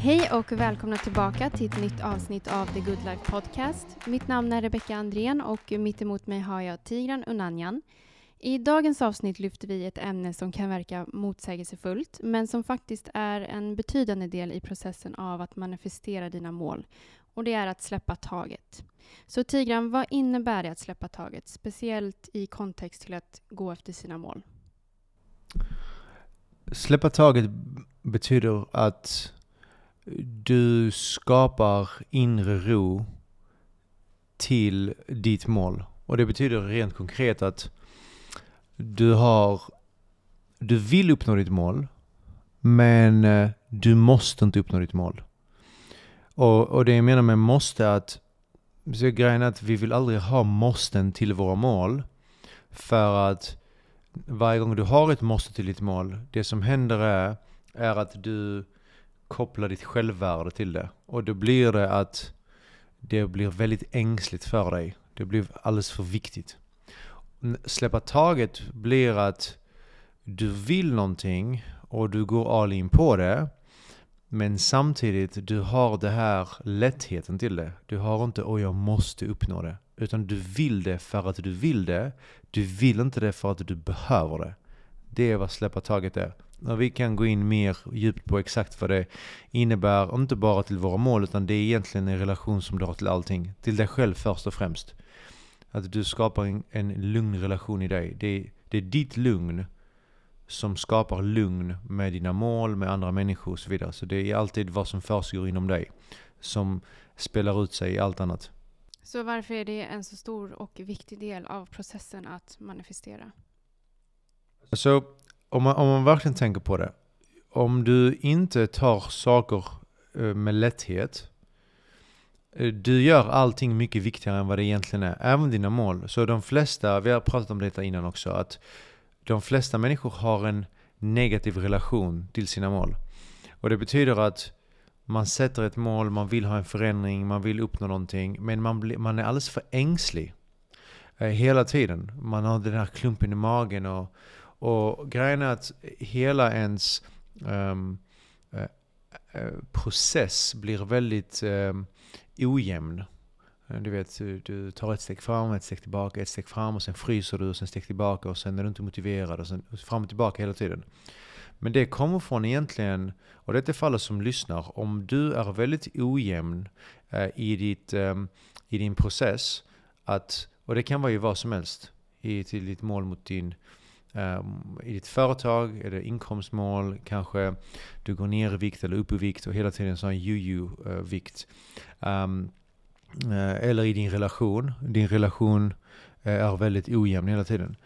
Hej och välkomna tillbaka till ett nytt avsnitt av The Good Life Podcast. Mitt namn är Rebecka Andrén och mitt emot mig har jag Tigran Unanjan. I dagens avsnitt lyfter vi ett ämne som kan verka motsägelsefullt men som faktiskt är en betydande del i processen av att manifestera dina mål. Och det är att släppa taget. Så Tigran, vad innebär det att släppa taget? Speciellt i kontext till att gå efter sina mål. Släppa taget betyder att du skapar inre ro till ditt mål. Och det betyder rent konkret att du har... Du vill uppnå ditt mål, men eh, du måste inte uppnå ditt mål. Och, och det jag menar med måste att... Så grejen är att vi vill aldrig ha måsten till våra mål. För att varje gång du har ett måste till ditt mål, det som händer är, är att du koppla ditt självvärde till det. Och då blir det att det blir väldigt ängsligt för dig. Det blir alldeles för viktigt. Släppa taget blir att du vill någonting och du går all in på det. Men samtidigt, du har det här lättheten till det. Du har inte ”oj, jag måste uppnå det”. Utan du vill det för att du vill det. Du vill inte det för att du behöver det. Det är vad släppa taget är. Där vi kan gå in mer djupt på exakt vad det innebär, inte bara till våra mål, utan det är egentligen en relation som du har till allting. Till dig själv först och främst. Att du skapar en, en lugn relation i dig. Det, det är ditt lugn som skapar lugn med dina mål, med andra människor och så vidare. Så det är alltid vad som försiggår inom dig som spelar ut sig i allt annat. Så varför är det en så stor och viktig del av processen att manifestera? Så om man, om man verkligen tänker på det, om du inte tar saker eh, med lätthet, eh, du gör allting mycket viktigare än vad det egentligen är, även dina mål. Så de flesta, vi har pratat om detta innan också, att de flesta människor har en negativ relation till sina mål. Och det betyder att man sätter ett mål, man vill ha en förändring, man vill uppnå någonting, men man, blir, man är alldeles för ängslig. Eh, hela tiden. Man har den här klumpen i magen och och grejen är att hela ens um, process blir väldigt um, ojämn. Eh, du vet, du tar ett steg fram, ett steg tillbaka, ett steg fram och sen fryser du och sen steg tillbaka och sen är du inte motiverad och sen fram och tillbaka hela tiden. Men det kommer från egentligen, och det är fallet som lyssnar, om du är väldigt ojämn i, ditt, ehm, i din process, att, och det kan vara ju vad som helst, i, till ditt mål mot din Ehm, i ditt företag är det inkomstmål. Kanske du går ner i vikt eller upp i vikt och hela tiden så har ju ju vikt ehm, eh, eller i din relation. Din relation eh, är väldigt ojämn hela tiden.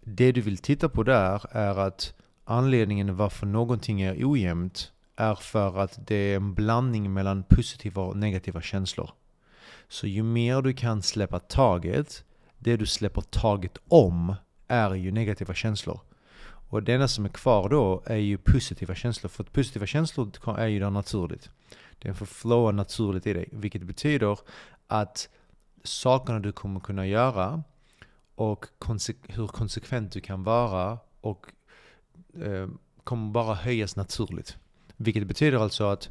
Det du vill titta på där är att anledningen varför någonting är ojämnt är för att det är en blandning mellan positiva och negativa känslor. Så ju mer du kan släppa taget, det du släpper taget om, är ju negativa känslor. Och det enda som är kvar då är ju positiva känslor. För att positiva känslor är ju där naturligt. Den får flowa naturligt i dig. Vilket betyder att sakerna du kommer kunna göra och konse hur konsekvent du kan vara och eh, kommer bara höjas naturligt. Vilket betyder alltså att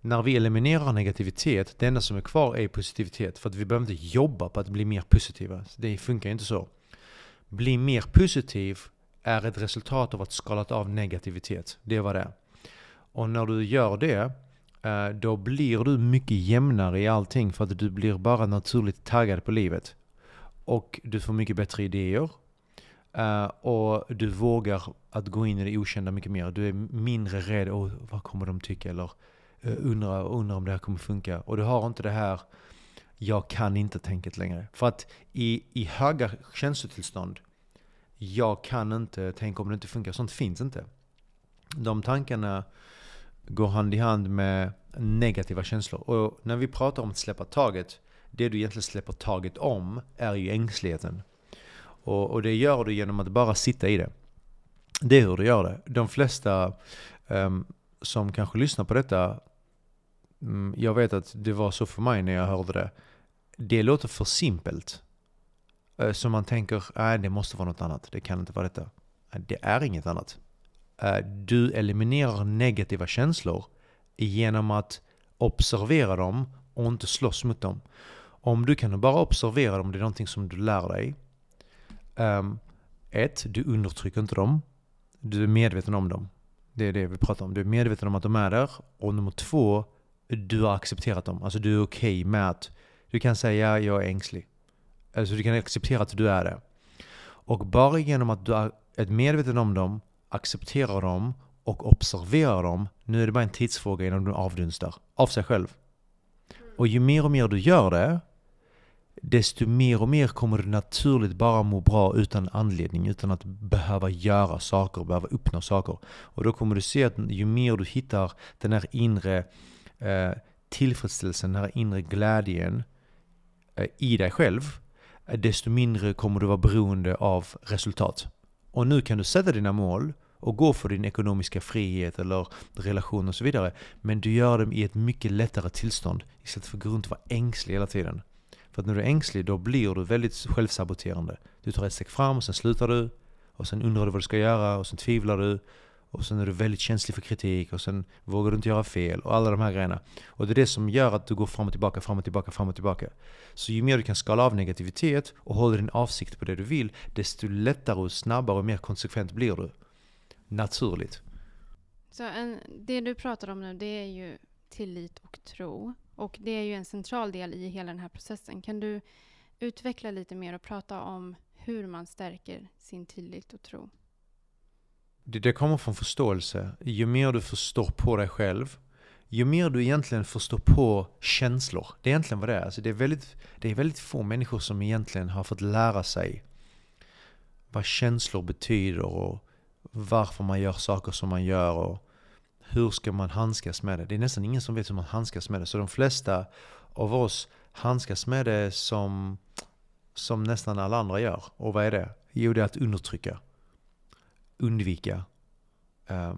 när vi eliminerar negativitet, det enda som är kvar är positivitet. För att vi behöver inte jobba på att bli mer positiva. Det funkar inte så bli mer positiv är ett resultat av att skalat av negativitet. Det var det Och när du gör det, eh, då blir du mycket jämnare i allting för att du blir bara naturligt taggad på livet. Och du får mycket bättre idéer. Eh, och du vågar att gå in i det okända mycket mer. Du är mindre rädd, oh, vad kommer de tycka? Eller eh, undrar undra om det här kommer funka. Och du har inte det här jag kan inte tänket längre. För att i, i höga känslotillstånd, jag kan inte tänka om det inte funkar. Sånt finns inte. De tankarna går hand i hand med negativa känslor. Och när vi pratar om att släppa taget, det du egentligen släpper taget om är ju ängsligheten. Och, och det gör du genom att bara sitta i det. Det är hur du gör det. De flesta um, som kanske lyssnar på detta, um, jag vet att det var så för mig när jag hörde det det låter för simpelt. Eh, så man tänker, nej det måste vara något annat, det kan inte vara detta. Eh, det är inget annat. Eh, du eliminerar negativa känslor genom att observera dem och inte slåss mot dem. Om du kan bara observera dem, det är någonting som du lär dig. Um, ett, du undertrycker inte dem. Du är medveten om dem. Det är det vi pratar om. Du är medveten om att de är där. Och nummer två, du har accepterat dem. Alltså du är okej okay med att du kan säga jag är ängslig. Alltså du kan acceptera att du är det. Och bara genom att du är medveten om dem, accepterar dem och observerar dem, nu är det bara en tidsfråga innan du avdunstar av sig själv. Mm. Och ju mer och mer du gör det, desto mer och mer kommer du naturligt bara må bra utan anledning, utan att behöva göra saker, behöva uppnå saker. Och då kommer du se att ju mer du hittar den här inre eh, tillfredsställelsen, den här inre glädjen, Eh, i dig själv, eh, desto mindre kommer du vara beroende av resultat. Och nu kan du sätta dina mål och gå för din ekonomiska frihet eller relation och så vidare. Men du gör dem i ett mycket lättare tillstånd istället för att gå runt och vara ängslig hela tiden. För att när du är ängslig då blir du väldigt självsaboterande. Du tar ett steg fram och sen slutar du. Och sen undrar du vad du ska göra och sen tvivlar du och sen är du väldigt känslig för kritik och sen vågar du inte göra fel och alla de här grejerna. Och det är det som gör att du går fram och tillbaka, fram och tillbaka, fram och tillbaka. Så ju mer du kan skala av negativitet och håller din avsikt på det du vill, desto lättare och snabbare och mer konsekvent blir du. Naturligt. Så en, det du pratar om nu, det är ju tillit och tro. Och det är ju en central del i hela den här processen. Kan du utveckla lite mer och prata om hur man stärker sin tillit och tro? Det, det kommer från förståelse. Ju mer du förstår på dig själv, ju mer du egentligen förstår på känslor. Det är egentligen vad det är. Alltså det, är väldigt, det är väldigt få människor som egentligen har fått lära sig vad känslor betyder och varför man gör saker som man gör och hur ska man handskas med det. Det är nästan ingen som vet hur man handskas med det. Så de flesta av oss handskas med det som, som nästan alla andra gör. Och vad är det? Jo, det är att undertrycka undvika. Uh,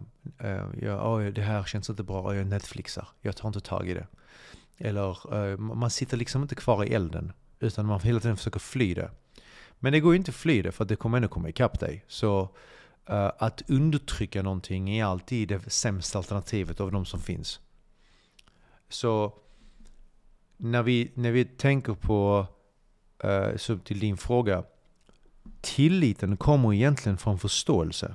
uh, ja, oh, det här känns inte bra, jag Netflixar, jag tar inte tag i det. Eller uh, man sitter liksom inte kvar i elden, utan man hela tiden försöker fly det. Men det går ju inte att fly det, för det kommer ändå komma ikapp dig. Så eh, att undertrycka någonting är alltid det sämsta alternativet av de som finns. Så när vi, när vi tänker på, uh, så till din fråga, tilliten kommer egentligen från förståelse.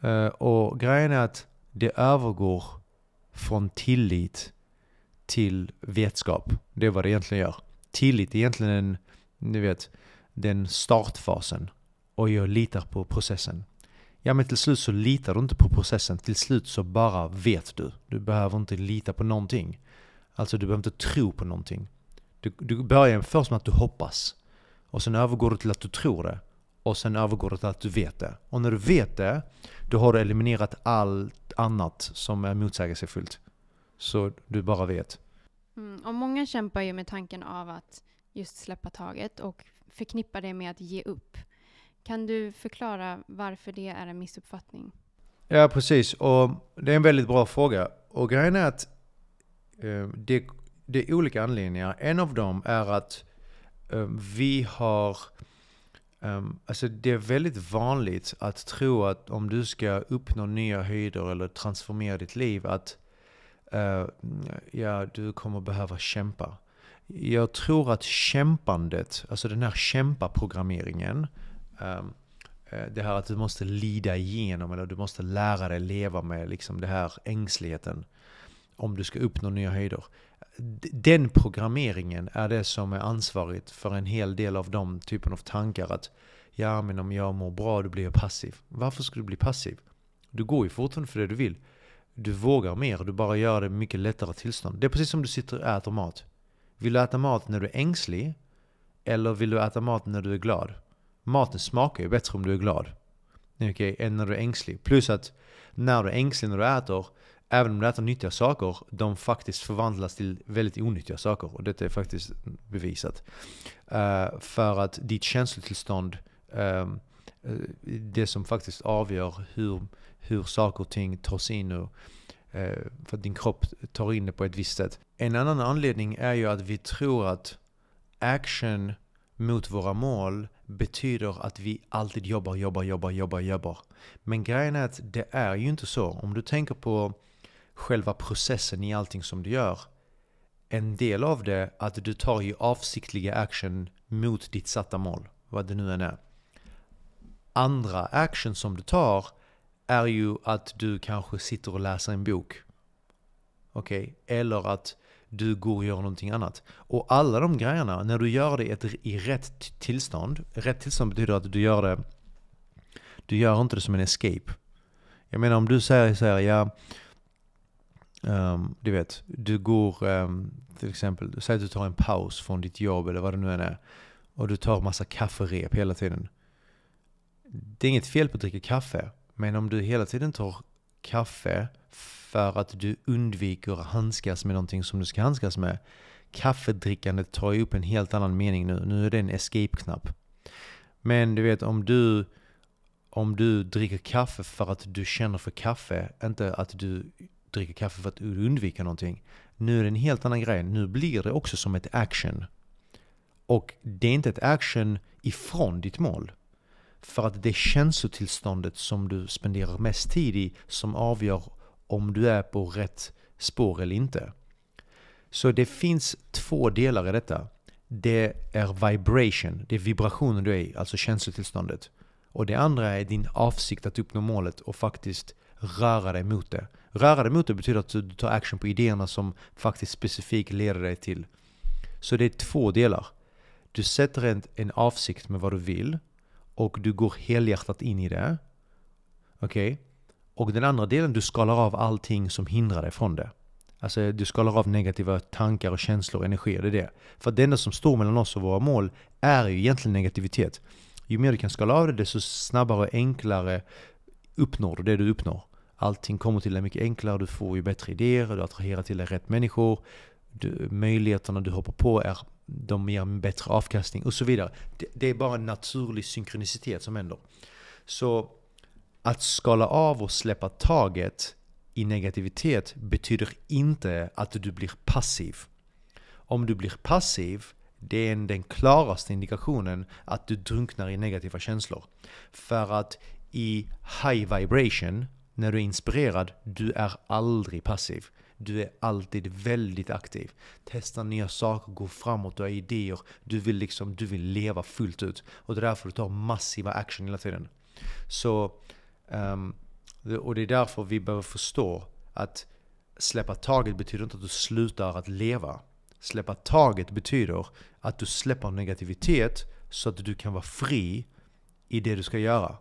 Eh, och grejen är att det övergår från tillit till vetskap. Det är vad det egentligen gör. Tillit är egentligen en, ni vet, den startfasen. Och jag litar på processen. Ja men till slut så litar du inte på processen. Till slut så bara vet du. Du behöver inte lita på någonting. Alltså du behöver inte tro på någonting. Du, du börjar först med att du hoppas. Och sen övergår det till att du tror det. Och sen övergår det till att du vet det. Och när du vet det, då har du eliminerat allt annat som är motsägelsefullt. Så du bara vet. Mm, och många kämpar ju med tanken av att just släppa taget och förknippar det med att ge upp. Kan du förklara varför det är en missuppfattning? Ja, precis. Och det är en väldigt bra fråga. Och grejen är att eh, det, det är olika anledningar. En av dem är att Ehm, vi har... Um, alltså det är väldigt vanligt att tro att om du ska uppnå nya höjder eller transformera ditt liv att uh, ja, du kommer behöva kämpa. Jag tror att kämpandet, alltså den här kämpaprogrammeringen, um, det här att du måste lida igenom eller du måste lära dig leva med liksom det här ängsligheten om du ska uppnå nya höjder den programmeringen är det som är ansvarigt för en hel del av de typen av tankar att ja, men om jag mår bra då blir jag passiv. Varför ska du bli passiv? Du går ju fortfarande för det du vill. Du vågar mer, du bara gör det mycket lättare tillstånd. Det är precis som du sitter och äter mat. Vill du äta mat när du är ängslig? Eller vill du äta mat när du är glad? Maten smakar ju bättre om du är glad. Okej, okay, än när du är ängslig. Plus att när du är ängslig när du äter även om det är nyttiga saker, de faktiskt förvandlas till väldigt onyttiga saker. Och detta är faktiskt bevisat. Uh, för att ditt känslotillstånd, uh, det som faktiskt avgör hur, hur saker och ting tas in och uh, för att din kropp tar in det på ett visst sätt. En annan anledning är ju att vi tror att action mot våra mål betyder att vi alltid jobbar, jobbar, jobbar, jobbar, jobbar. Men grejen är att det är ju inte så. Om du tänker på själva processen i allting som du gör. En del av det, är att du tar ju avsiktliga action mot ditt satta mål, vad det nu än är. Andra action som du tar är ju att du kanske sitter och läser en bok. Okej? Okay? Eller att du går och gör någonting annat. Och alla de grejerna, när du gör det i rätt tillstånd. Rätt tillstånd betyder att du gör det... Du gör inte det som en escape. Jag menar om du säger så här, ja, Um, du vet, du går um, till exempel, säg att du tar en paus från ditt jobb eller vad det nu än är. Och du tar massa kafferep hela tiden. Det är inget fel på att dricka kaffe. Men om du hela tiden tar kaffe för att du undviker att handskas med någonting som du ska handskas med. Kaffedrickandet tar ju upp en helt annan mening nu. Nu är det en escape-knapp. Men du vet om du om du dricker kaffe för att du känner för kaffe, inte att du dricker kaffe för att undvika någonting. Nu är det en helt annan grej. Nu blir det också som ett action. Och det är inte ett action ifrån ditt mål. För att det är känslotillståndet som du spenderar mest tid i som avgör om du är på rätt spår eller inte. Så det finns två delar i detta. Det är vibration, det är vibrationen du är i, alltså känslotillståndet. Och det andra är din avsikt att uppnå målet och faktiskt röra dig mot det. Röra dig mot det betyder att du tar action på idéerna som faktiskt specifikt leder dig till. Så det är två delar. Du sätter en, en avsikt med vad du vill och du går helhjärtat in i det. Okej? Okay? Och den andra delen, du skalar av allting som hindrar dig från det. Alltså du skalar av negativa tankar och känslor och energier, det är det. För det enda som står mellan oss och våra mål är ju egentligen negativitet. Ju mer du kan skala av det, desto snabbare och enklare uppnår du det du uppnår allting kommer till dig mycket enklare, du får ju bättre idéer, du attraherar till dig rätt människor, du, möjligheterna du hoppar på är de ger en bättre avkastning och så vidare. Det, det är bara en naturlig synkronicitet som händer. Så att skala av och släppa taget i negativitet betyder inte att du blir passiv. Om du blir passiv, det är den klaraste indikationen att du drunknar i negativa känslor. För att i high vibration, när du är inspirerad, du är aldrig passiv. Du är alltid väldigt aktiv. Testa nya saker, gå framåt, du har idéer. Du vill, liksom, du vill leva fullt ut. Och det är därför du tar massiva action hela tiden. Så, um, och det är därför vi behöver förstå att släppa taget betyder inte att du slutar att leva. Släppa taget betyder att du släpper negativitet så att du kan vara fri i det du ska göra.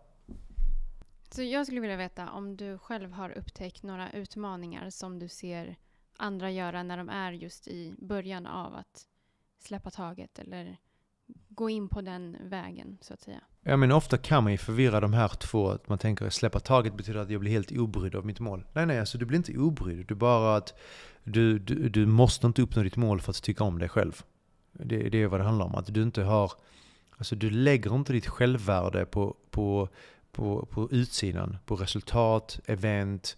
Så jag skulle vilja veta om du själv har upptäckt några utmaningar som du ser andra göra när de är just i början av att släppa taget eller gå in på den vägen så att säga. Ja men ofta kan man ju förvirra de här två, att man tänker att släppa taget betyder att jag blir helt obrydd av mitt mål. Nej nej, alltså du blir inte obrydd, du bara att du, du, du måste inte uppnå ditt mål för att tycka om dig själv. Det, det är vad det handlar om, att du inte har, alltså du lägger inte ditt självvärde på, på på, på utsidan, på resultat, event,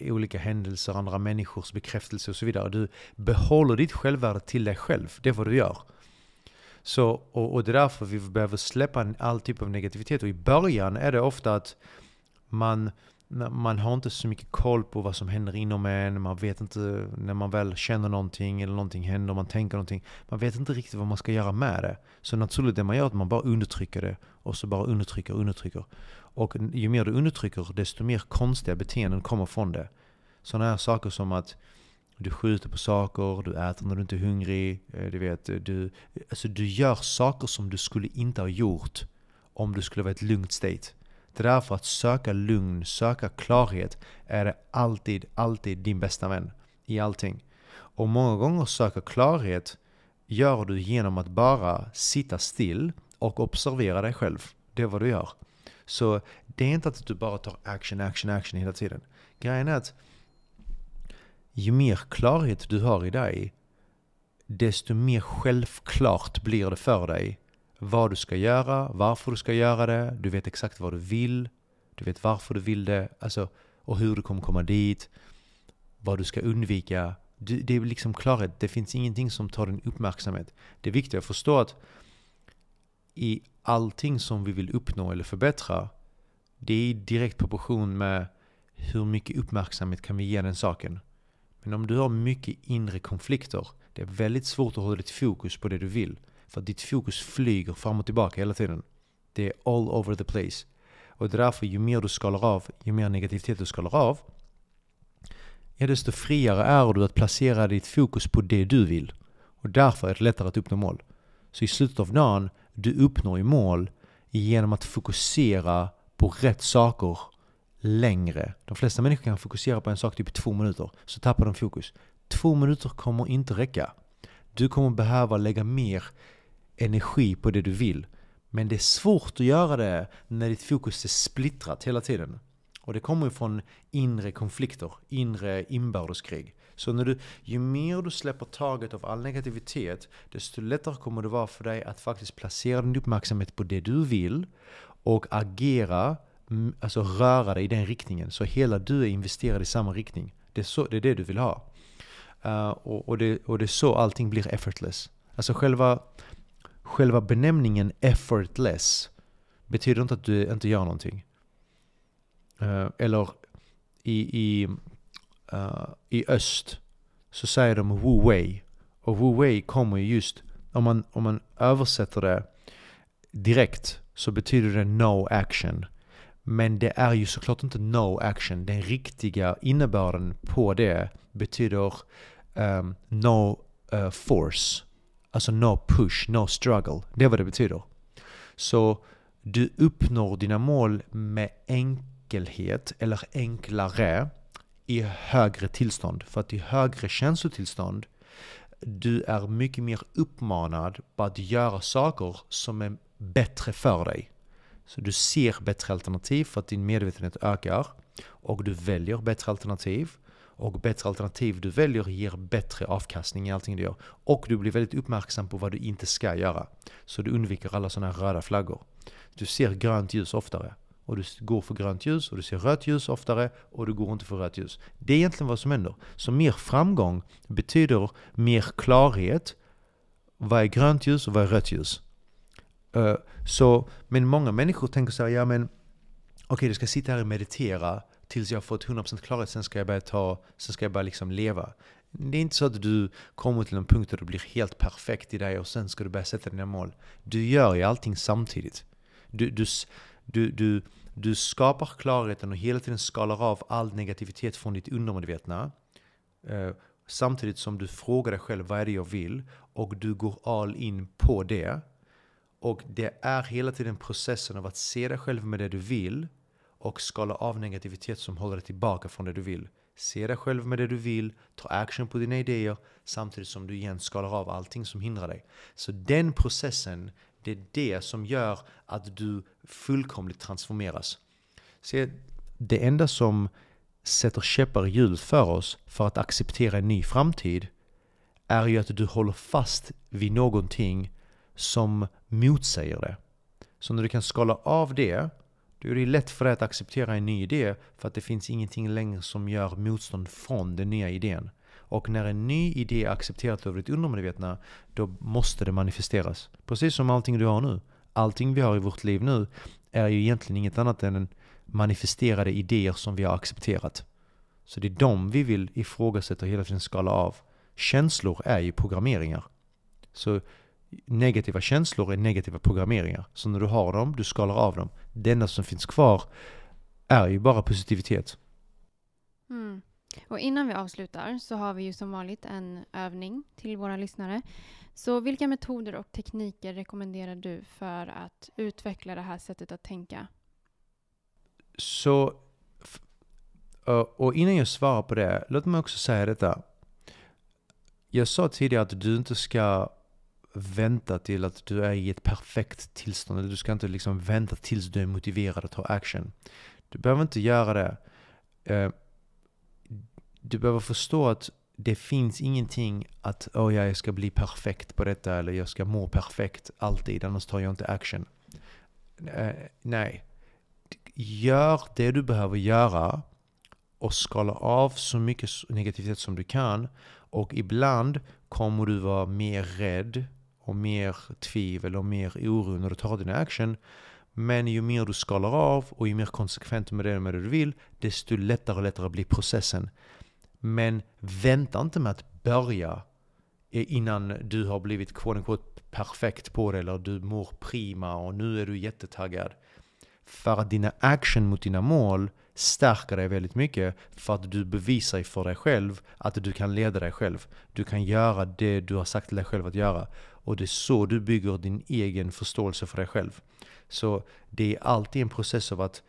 olika händelser, andra människors bekräftelse och så vidare. Du behåller ditt självvärde till dig själv. Det är vad du gör. Så, och, och det är därför vi behöver släppa all typ av negativitet. Och i början är det ofta att man, man har inte så mycket koll på vad som händer inom en. Man vet inte när man väl känner någonting eller någonting händer, man tänker någonting. Man vet inte riktigt vad man ska göra med det. Så naturligt det man gör är att man bara undertrycker det. Och så bara undertrycker och undertrycker. Och ju mer du undertrycker, desto mer konstiga beteenden kommer från det. Sådana här saker som att du skjuter på saker, du äter när du inte är hungrig, eh, du vet, eh, du, alltså du gör saker som du skulle inte ha gjort om du skulle vara i ett lugnt state. Det är därför att söka lugn, söka klarhet är alltid, alltid din bästa vän i allting. Och många gånger söka klarhet gör du genom att bara sitta still och observera dig själv. Det är vad du gör. Så det är inte att du bara tar action, action, action hela tiden. Grejen är att ju mer klarhet du har i dig, desto mer självklart blir det för dig vad du ska göra, varför du ska göra det, du vet exakt vad du vill, du vet varför du vill det, alltså, och hur du kommer komma dit, vad du ska undvika. det är liksom klarhet, det finns ingenting som tar din uppmärksamhet. Det är viktigt att förstå att i allting som vi vill uppnå eller förbättra, det är i direkt proportion med hur mycket uppmärksamhet kan vi ge den saken. Men om du har mycket inre konflikter, det är väldigt svårt att hålla ditt fokus på det du vill. För att ditt fokus flyger fram och tillbaka hela tiden. Det är all over the place. Och det är därför ju mer du skalar av, ju mer negativitet du skalar av, ja, desto friare är du att placera ditt fokus på det du vill. Och därför är det lättare att uppnå mål. Så i slutet av dagen du uppnår ju mål genom att fokusera på rätt saker längre. De flesta människor kan fokusera på en sak typ två minuter, så tappar de fokus. Två minuter kommer inte räcka. Du kommer behöva lägga mer energi på det du vill. Men det är svårt att göra det när ditt fokus är splittrat hela tiden. Och det kommer ju från inre konflikter, inre inbördeskrig. Så när du, ju mer du släpper taget av all negativitet, desto lättare kommer det vara för dig att faktiskt placera din uppmärksamhet på det du vill och agera, mm, alltså röra dig i den riktningen. Så hela du är investerad i samma riktning. Det är, så, det, är det du vill ha. Uh, och, och, det, och det är så allting blir effortless. Alltså själva, själva benämningen effortless betyder inte att du inte gör någonting. Uh, eller i, i uh, i öst så säger de Wu Wei. Och Wu Wei kommer ju just, om man, om man översätter det direkt så betyder det no action. Men det är ju såklart inte no action. Den riktiga innebörden på det betyder um, no uh, force. Alltså no push, no struggle. Det är vad det betyder. Så du uppnår dina mål med enkelhet eller enklare i högre tillstånd. För att i högre känslotillstånd, du är mycket mer uppmanad på att göra saker som är bättre för dig. Så du ser bättre alternativ för att din medvetenhet ökar och du väljer bättre alternativ. Och bättre alternativ du väljer ger bättre avkastning i allting du gör. Och du blir väldigt uppmärksam på vad du inte ska göra. Så du undviker alla sådana röda flaggor. Du ser grönt ljus oftare och du går för grönt ljus och du ser rött ljus oftare och du går inte för rött ljus. Det är egentligen vad som händer. Så mer framgång betyder mer klarhet. Vad är grönt ljus och vad är rött ljus? Eh, så, men många människor tänker så här, ja men okej okay, du ska sitta här och meditera tills jag har fått 100% klarhet, sen ska jag börja ta, sen ska jag bara liksom leva. Det är inte så att du kommer till en punkt där du blir helt perfekt i dig och sen ska du börja sätta dina mål. Du gör ju allting samtidigt. Du, du, du, du, du skapar klarheten och hela tiden skalar av all negativitet från ditt undermedvetna. Eh, samtidigt som du frågar dig själv vad är det jag vill? Och du går all in på det. Och det är hela tiden processen av att se dig själv med det du vill och skala av negativitet som håller dig tillbaka från det du vill. Se dig själv med det du vill, ta action på dina idéer samtidigt som du igen skalar av allting som hindrar dig. Så den processen det är det som gör att du fullkomligt transformeras. Se, det enda som sätter käppar i hjul för oss för att acceptera en ny framtid är ju att du håller fast vid någonting som motsäger det. Så när du kan skala av det, då är det lätt för dig att acceptera en ny idé för att det finns ingenting längre som gör motstånd från den nya idén. Och när en ny idé är accepterad över ditt undermedvetna, då måste det manifesteras. Precis som allting du har nu. Allting vi har i vårt liv nu är ju egentligen inget annat än manifesterade idéer som vi har accepterat. Så det är de vi vill ifrågasätta och hela tiden skala av. Känslor är ju programmeringar. Så negativa känslor är negativa programmeringar. Så när du har dem, du skalar av dem. Det enda som finns kvar är ju bara positivitet. Mm. Och innan vi avslutar så har vi ju som vanligt en övning till våra lyssnare. Så vilka metoder och tekniker rekommenderar du för att utveckla det här sättet att tänka? Så, och innan jag svarar på det, låt mig också säga detta. Jag sa tidigare att du inte ska vänta till att du är i ett perfekt tillstånd. Du ska inte liksom vänta tills du är motiverad att ta action. Du behöver inte göra det. Eh, du behöver förstå att det finns ingenting att oh ja, jag ska bli perfekt på detta eller jag ska må perfekt alltid, annars tar jag inte action. Uh, nej. Gör det du behöver göra och skala av så mycket negativitet som du kan. Och ibland kommer du vara mer rädd och mer tvivel och mer oro när du tar din action. Men ju mer du skalar av och ju mer konsekvent med det, med det du vill, desto lättare och lättare blir processen. Men vänta inte med att börja innan du har blivit quote perfekt på det eller du mår prima och nu är du jättetaggad. För att dina action mot dina mål stärker dig väldigt mycket för att du bevisar för dig själv att du kan leda dig själv. Du kan göra det du har sagt till dig själv att göra. Och det är så du bygger din egen förståelse för dig själv. Så det är alltid en process av att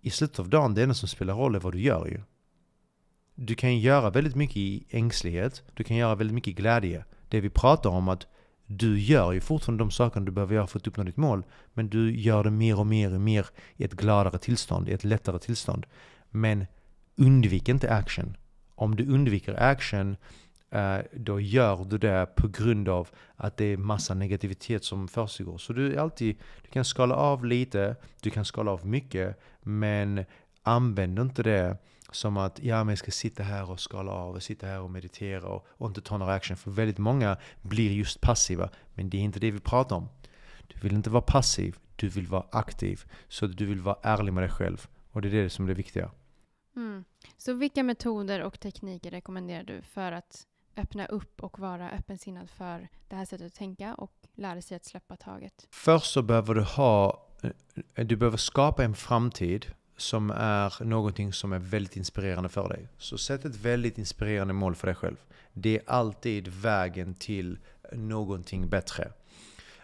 i slutet av dagen, det enda som spelar roll är vad du gör ju du kan göra väldigt mycket i ängslighet. Du kan göra väldigt mycket i glädje. Det vi pratar om att du gör ju fortfarande de saker du behöver göra för att uppnå ditt mål. Men du gör det mer och mer och mer i ett gladare tillstånd, i ett lättare tillstånd. Men undvik inte action. Om du undviker action, eh, då gör du det på grund av att det är massa negativitet som försiggår. Så du alltid, du kan skala av lite, du kan skala av mycket, men använd inte det som att ja, men jag ska sitta här och skala av och sitta här och meditera och, och inte ta några action. För väldigt många blir just passiva, men det är inte det vi pratar om. Du vill inte vara passiv, du vill vara aktiv. Så du vill vara ärlig med dig själv. Och det är det som är det viktiga. Mm. Så vilka metoder och tekniker rekommenderar du för att öppna upp och vara öppensinnad för det här sättet att tänka och lära sig att släppa taget? Först så behöver du ha, eh, du behöver skapa en framtid som är någonting som är väldigt inspirerande för dig. Så sätt ett väldigt inspirerande mål för dig själv. Det är alltid vägen till någonting bättre.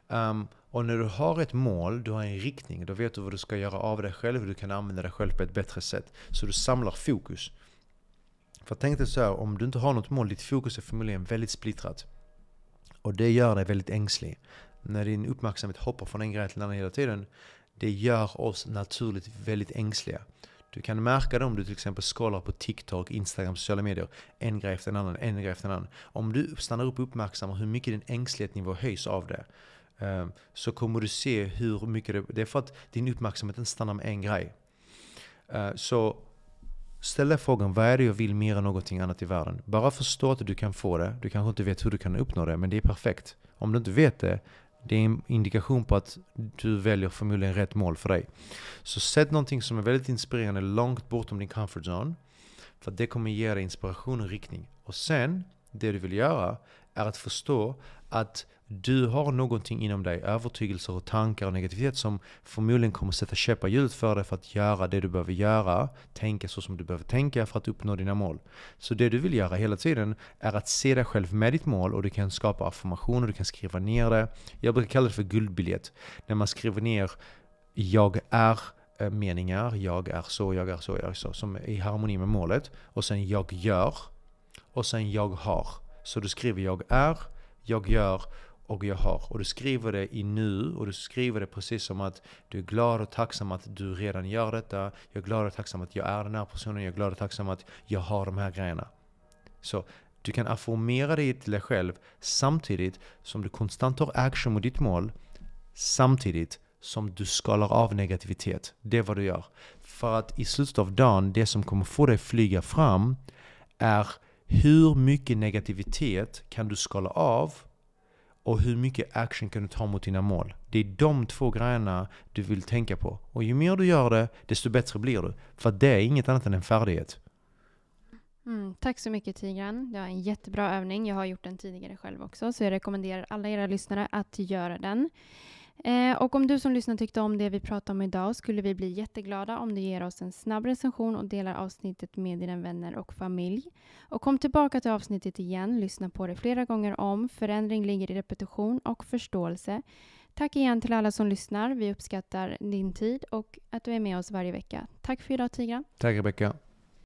Um, och när du har ett mål, du har en riktning, då vet du vad du ska göra av dig själv och du kan använda dig själv på ett bättre sätt. Så du samlar fokus. För tänk dig så här, om du inte har något mål, ditt fokus är förmodligen väldigt splittrat. Och det gör dig väldigt ängslig. När din uppmärksamhet hoppar från en grej till en annan hela tiden, det gör oss naturligt väldigt ängsliga. Du kan märka det om du till exempel scrollar på TikTok, Instagram, sociala medier. En grej efter en annan, en grej efter en annan. Om du stannar upp och uppmärksammar hur mycket din ängslighetsnivå höjs av det. Ehm, så kommer du se hur mycket det... Det är för att din uppmärksamhet inte stannar med en grej. Eh, så ställ dig frågan, vad är det jag vill mer än någonting annat i världen? Bara förstå att du kan få det. Du kanske inte vet hur du kan uppnå det, men det är perfekt. Om du inte vet det, det är en indikation på att du väljer förmodligen rätt mål för dig. Så sätt någonting som är väldigt inspirerande långt bortom din comfort zone. För det kommer ge dig inspiration och riktning. Och sen, det du vill göra är att förstå att du har någonting inom dig, övertygelser och tankar och negativitet som förmodligen kommer sätta käppar i hjulet för dig för att göra det du behöver göra, tänka så som du behöver tänka för att uppnå dina mål. Så det du vill göra hela tiden är att se dig själv med ditt mål och du kan skapa affirmationer, du kan skriva ner det. Jag brukar kalla det för guldbiljett. När man skriver ner jag är eh, meningar, jag är så, jag är så, jag är så, som är i harmoni med målet. Och sen jag gör och sen jag har. Så du skriver jag är, jag gör och jag har. Och du skriver det i nu och du skriver det precis som att du är glad och tacksam att du redan gör detta. Jag är glad och tacksam att jag är den här personen. Jag är glad och tacksam att jag har de här grejerna. Så du kan affirmera dig till dig själv samtidigt som du konstant tar action mot ditt mål. Samtidigt som du skalar av negativitet. Det är vad du gör. För att i slutet av dagen, det som kommer få dig flyga fram är hur mycket negativitet kan du skala av och hur mycket action kan du ta mot dina mål? Det är de två grejerna du vill tänka på. Och ju mer du gör det, desto bättre blir du. För det är inget annat än en färdighet. Mm, tack så mycket Tigran. Det var en jättebra övning. Jag har gjort den tidigare själv också, så jag rekommenderar alla era lyssnare att göra den. Eh, och om du som lyssnar tyckte om det vi pratade om idag skulle vi bli jätteglada om du ger oss en snabb recension och delar avsnittet med dina vänner och familj. Och kom tillbaka till avsnittet igen, lyssna på det flera gånger om. Förändring ligger i repetition och förståelse. Tack igen till alla som lyssnar. Vi uppskattar din tid och att du är med oss varje vecka. Tack för idag Tigran. Tack Rebecka.